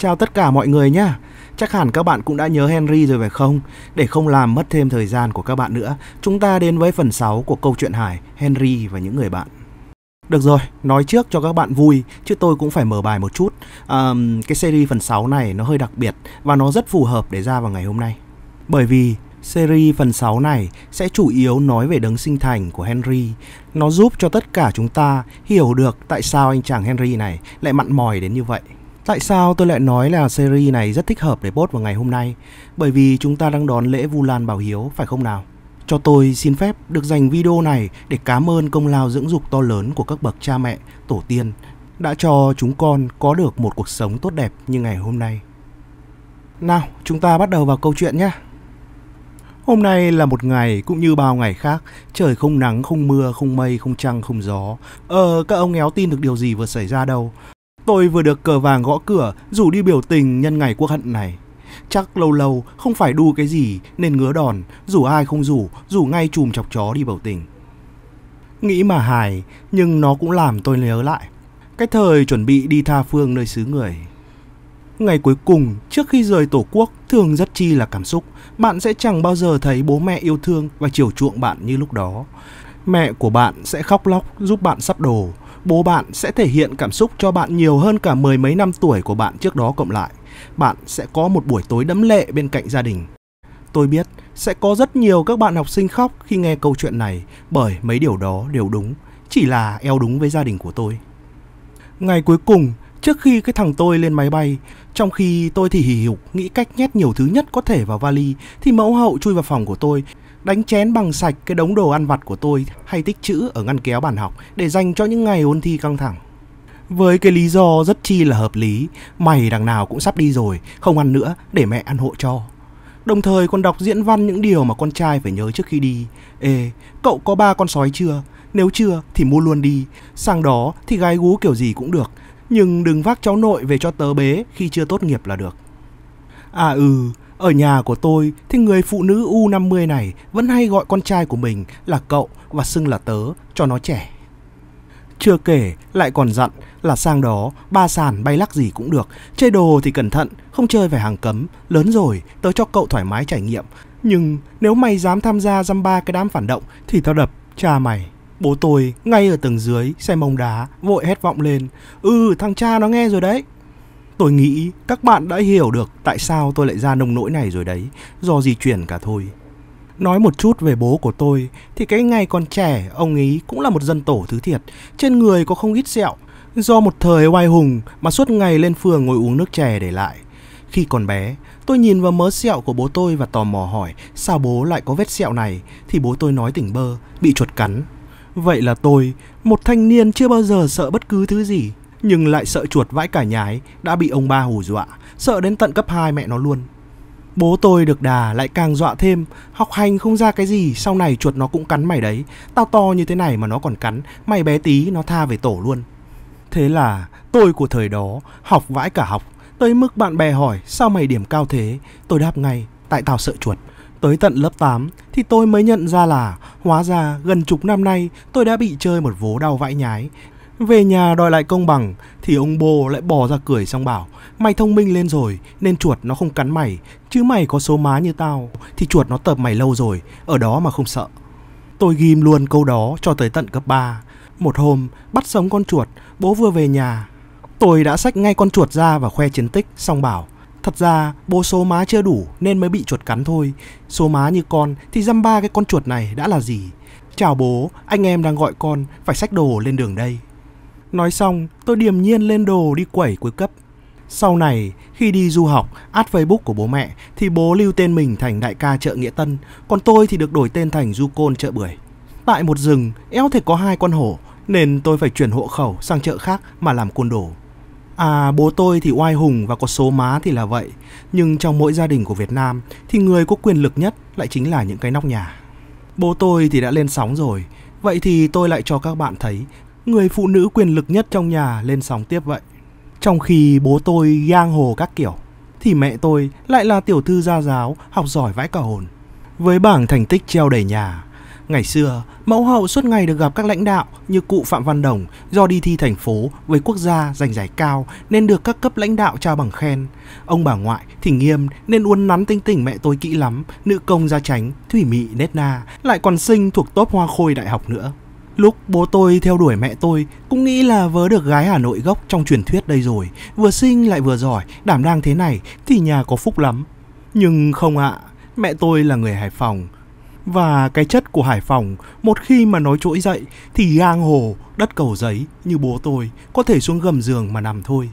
Chào tất cả mọi người nhé. Chắc hẳn các bạn cũng đã nhớ Henry rồi phải không? Để không làm mất thêm thời gian của các bạn nữa, chúng ta đến với phần 6 của câu chuyện Hải, Henry và những người bạn. Được rồi, nói trước cho các bạn vui, chứ tôi cũng phải mở bài một chút. À, cái series phần 6 này nó hơi đặc biệt và nó rất phù hợp để ra vào ngày hôm nay. Bởi vì series phần 6 này sẽ chủ yếu nói về đấng sinh thành của Henry. Nó giúp cho tất cả chúng ta hiểu được tại sao anh chàng Henry này lại mặn mòi đến như vậy. Tại sao tôi lại nói là series này rất thích hợp để post vào ngày hôm nay? Bởi vì chúng ta đang đón lễ Vu Lan Bảo Hiếu, phải không nào? Cho tôi xin phép được dành video này để cảm ơn công lao dưỡng dục to lớn của các bậc cha mẹ, tổ tiên đã cho chúng con có được một cuộc sống tốt đẹp như ngày hôm nay. Nào, chúng ta bắt đầu vào câu chuyện nhé. Hôm nay là một ngày cũng như bao ngày khác, trời không nắng, không mưa, không mây, không trăng, không gió. Ờ, các ông éo tin được điều gì vừa xảy ra đâu. Tôi vừa được cờ vàng gõ cửa, rủ đi biểu tình nhân ngày quốc hận này chắc lâu lâu không phải đu cái gì nên ngứa đòn, dù ai không rủ, rủ ngay chùm chọc chó đi bầu tình. Nghĩ mà hài, nhưng nó cũng làm tôi nhớ lại. Cái thời chuẩn bị đi tha phương nơi xứ người. Ngày cuối cùng, trước khi rời tổ quốc, thường rất chi là cảm xúc. Bạn sẽ chẳng bao giờ thấy bố mẹ yêu thương và chiều chuộng bạn như lúc đó. Mẹ của bạn sẽ khóc lóc giúp bạn sắp đồ. Bố bạn sẽ thể hiện cảm xúc cho bạn nhiều hơn cả mười mấy năm tuổi của bạn trước đó cộng lại bạn sẽ có một buổi tối đẫm lệ bên cạnh gia đình. Tôi biết sẽ có rất nhiều các bạn học sinh khóc khi nghe câu chuyện này bởi mấy điều đó đều đúng, chỉ là eo đúng với gia đình của tôi. Ngày cuối cùng, trước khi cái thằng tôi lên máy bay, trong khi tôi thì hì hục nghĩ cách nhét nhiều thứ nhất có thể vào vali thì mẫu hậu chui vào phòng của tôi, đánh chén bằng sạch cái đống đồ ăn vặt của tôi hay tích chữ ở ngăn kéo bàn học để dành cho những ngày ôn thi căng thẳng với cái lý do rất chi là hợp lý mày đằng nào cũng sắp đi rồi không ăn nữa để mẹ ăn hộ cho đồng thời còn đọc diễn văn những điều mà con trai phải nhớ trước khi đi ê cậu có ba con sói chưa nếu chưa thì mua luôn đi sang đó thì gái gú kiểu gì cũng được nhưng đừng vác cháu nội về cho tớ bế khi chưa tốt nghiệp là được à ừ ở nhà của tôi thì người phụ nữ U50 này vẫn hay gọi con trai của mình là cậu và xưng là tớ cho nó trẻ. Chưa kể lại còn dặn là sang đó ba sàn bay lắc gì cũng được, chơi đồ thì cẩn thận, không chơi phải hàng cấm, lớn rồi tớ cho cậu thoải mái trải nghiệm. Nhưng nếu mày dám tham gia dăm ba cái đám phản động thì tao đập cha mày. Bố tôi ngay ở tầng dưới xe mông đá vội hét vọng lên, "Ừ, thằng cha nó nghe rồi đấy." Tôi nghĩ các bạn đã hiểu được tại sao tôi lại ra nông nỗi này rồi đấy, do di chuyển cả thôi. Nói một chút về bố của tôi thì cái ngày còn trẻ ông ấy cũng là một dân tổ thứ thiệt, trên người có không ít sẹo, do một thời oai hùng mà suốt ngày lên phường ngồi uống nước chè để lại. Khi còn bé, tôi nhìn vào mớ sẹo của bố tôi và tò mò hỏi sao bố lại có vết sẹo này thì bố tôi nói tỉnh bơ, bị chuột cắn. Vậy là tôi, một thanh niên chưa bao giờ sợ bất cứ thứ gì, nhưng lại sợ chuột vãi cả nhái, đã bị ông ba hù dọa, sợ đến tận cấp 2 mẹ nó luôn. Bố tôi được đà lại càng dọa thêm Học hành không ra cái gì Sau này chuột nó cũng cắn mày đấy Tao to như thế này mà nó còn cắn Mày bé tí nó tha về tổ luôn Thế là tôi của thời đó Học vãi cả học Tới mức bạn bè hỏi sao mày điểm cao thế Tôi đáp ngay tại tao sợ chuột Tới tận lớp 8 thì tôi mới nhận ra là hóa ra gần chục năm nay tôi đã bị chơi một vố đau vãi nhái về nhà đòi lại công bằng thì ông Bô lại bò ra cười xong bảo Mày thông minh lên rồi nên chuột nó không cắn mày Chứ mày có số má như tao thì chuột nó tập mày lâu rồi Ở đó mà không sợ Tôi ghim luôn câu đó cho tới tận cấp 3 Một hôm bắt sống con chuột bố vừa về nhà Tôi đã xách ngay con chuột ra và khoe chiến tích xong bảo Thật ra bố số má chưa đủ nên mới bị chuột cắn thôi Số má như con thì dăm ba cái con chuột này đã là gì Chào bố, anh em đang gọi con, phải xách đồ lên đường đây Nói xong, tôi điềm nhiên lên đồ đi quẩy cuối cấp. Sau này, khi đi du học, ad Facebook của bố mẹ thì bố lưu tên mình thành đại ca chợ Nghĩa Tân, còn tôi thì được đổi tên thành du côn chợ Bưởi. Tại một rừng, éo thể có hai con hổ, nên tôi phải chuyển hộ khẩu sang chợ khác mà làm côn đồ. À, bố tôi thì oai hùng và có số má thì là vậy, nhưng trong mỗi gia đình của Việt Nam thì người có quyền lực nhất lại chính là những cái nóc nhà. Bố tôi thì đã lên sóng rồi, vậy thì tôi lại cho các bạn thấy người phụ nữ quyền lực nhất trong nhà lên sóng tiếp vậy. Trong khi bố tôi giang hồ các kiểu, thì mẹ tôi lại là tiểu thư gia giáo, học giỏi vãi cả hồn. Với bảng thành tích treo đầy nhà, ngày xưa mẫu hậu suốt ngày được gặp các lãnh đạo như cụ Phạm Văn Đồng do đi thi thành phố với quốc gia giành giải cao nên được các cấp lãnh đạo trao bằng khen. Ông bà ngoại thì nghiêm nên uốn nắn tinh tỉnh mẹ tôi kỹ lắm, nữ công gia tránh, thủy mị nết na, lại còn sinh thuộc top hoa khôi đại học nữa. Lúc bố tôi theo đuổi mẹ tôi cũng nghĩ là vớ được gái Hà Nội gốc trong truyền thuyết đây rồi, vừa xinh lại vừa giỏi, đảm đang thế này thì nhà có phúc lắm. Nhưng không ạ, à, mẹ tôi là người Hải Phòng. Và cái chất của Hải Phòng, một khi mà nói trỗi dậy thì giang hồ, đất cầu giấy như bố tôi có thể xuống gầm giường mà nằm thôi.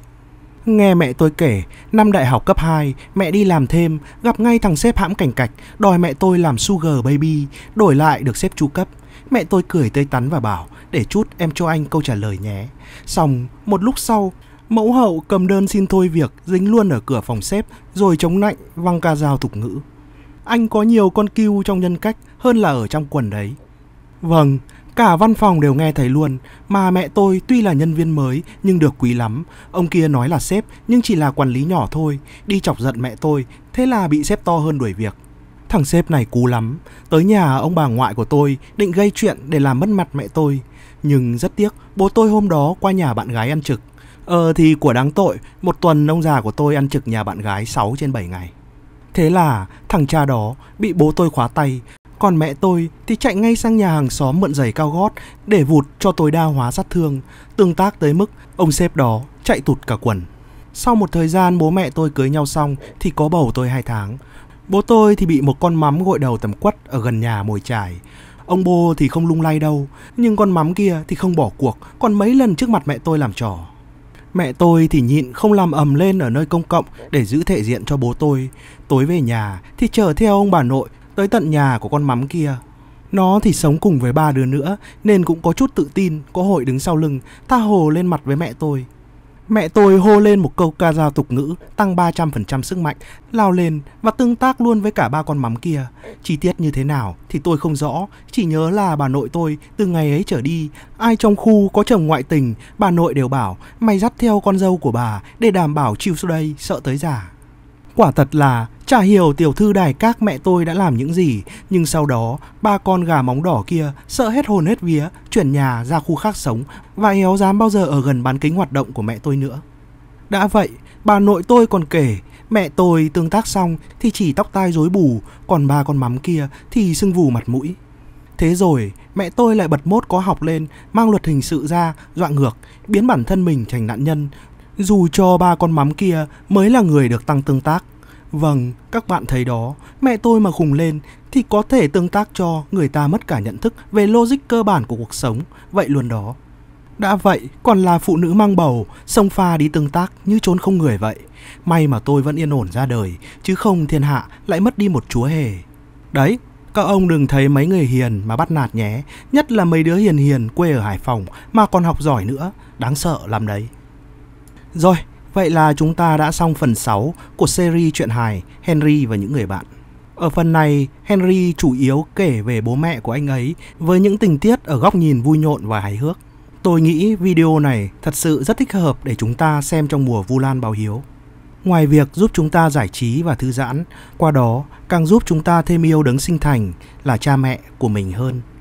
Nghe mẹ tôi kể, năm đại học cấp 2, mẹ đi làm thêm, gặp ngay thằng sếp hãm cảnh cạch, đòi mẹ tôi làm sugar baby, đổi lại được sếp chu cấp, Mẹ tôi cười tươi tắn và bảo để chút em cho anh câu trả lời nhé. Xong, một lúc sau, mẫu hậu cầm đơn xin thôi việc dính luôn ở cửa phòng xếp rồi chống lạnh văng ca dao tục ngữ. Anh có nhiều con kiêu trong nhân cách hơn là ở trong quần đấy. Vâng, cả văn phòng đều nghe thấy luôn, mà mẹ tôi tuy là nhân viên mới nhưng được quý lắm. Ông kia nói là sếp nhưng chỉ là quản lý nhỏ thôi, đi chọc giận mẹ tôi, thế là bị sếp to hơn đuổi việc. Thằng sếp này cú lắm, tới nhà ông bà ngoại của tôi định gây chuyện để làm mất mặt mẹ tôi. Nhưng rất tiếc, bố tôi hôm đó qua nhà bạn gái ăn trực. Ờ thì của đáng tội, một tuần ông già của tôi ăn trực nhà bạn gái 6 trên 7 ngày. Thế là thằng cha đó bị bố tôi khóa tay, còn mẹ tôi thì chạy ngay sang nhà hàng xóm mượn giày cao gót để vụt cho tôi đa hóa sát thương, tương tác tới mức ông sếp đó chạy tụt cả quần. Sau một thời gian bố mẹ tôi cưới nhau xong thì có bầu tôi 2 tháng. Bố tôi thì bị một con mắm gội đầu tầm quất ở gần nhà mồi trải Ông bố thì không lung lay đâu, nhưng con mắm kia thì không bỏ cuộc, còn mấy lần trước mặt mẹ tôi làm trò. Mẹ tôi thì nhịn không làm ầm lên ở nơi công cộng để giữ thể diện cho bố tôi. Tối về nhà thì chở theo ông bà nội tới tận nhà của con mắm kia. Nó thì sống cùng với ba đứa nữa nên cũng có chút tự tin, có hội đứng sau lưng, tha hồ lên mặt với mẹ tôi. Mẹ tôi hô lên một câu ca dao tục ngữ tăng 300% sức mạnh, lao lên và tương tác luôn với cả ba con mắm kia. Chi tiết như thế nào thì tôi không rõ, chỉ nhớ là bà nội tôi từ ngày ấy trở đi, ai trong khu có chồng ngoại tình, bà nội đều bảo mày dắt theo con dâu của bà để đảm bảo chịu xuống đây sợ tới già. Quả thật là chả hiểu tiểu thư đài các mẹ tôi đã làm những gì, nhưng sau đó ba con gà móng đỏ kia sợ hết hồn hết vía, chuyển nhà ra khu khác sống và éo dám bao giờ ở gần bán kính hoạt động của mẹ tôi nữa. Đã vậy, bà nội tôi còn kể Mẹ tôi tương tác xong thì chỉ tóc tai rối bù, còn ba con mắm kia thì sưng vù mặt mũi. Thế rồi, mẹ tôi lại bật mốt có học lên, mang luật hình sự ra, dọa ngược, biến bản thân mình thành nạn nhân, dù cho ba con mắm kia mới là người được tăng tương tác. Vâng, các bạn thấy đó, mẹ tôi mà khùng lên thì có thể tương tác cho người ta mất cả nhận thức về logic cơ bản của cuộc sống, vậy luôn đó. Đã vậy, còn là phụ nữ mang bầu, sông pha đi tương tác như trốn không người vậy. May mà tôi vẫn yên ổn ra đời, chứ không thiên hạ lại mất đi một chúa hề. Đấy, các ông đừng thấy mấy người hiền mà bắt nạt nhé, nhất là mấy đứa hiền hiền quê ở Hải Phòng mà còn học giỏi nữa, đáng sợ lắm đấy. Rồi, vậy là chúng ta đã xong phần 6 của series truyện hài Henry và những người bạn. Ở phần này, Henry chủ yếu kể về bố mẹ của anh ấy với những tình tiết ở góc nhìn vui nhộn và hài hước. Tôi nghĩ video này thật sự rất thích hợp để chúng ta xem trong mùa Vu Lan báo hiếu. Ngoài việc giúp chúng ta giải trí và thư giãn, qua đó càng giúp chúng ta thêm yêu đấng sinh thành là cha mẹ của mình hơn.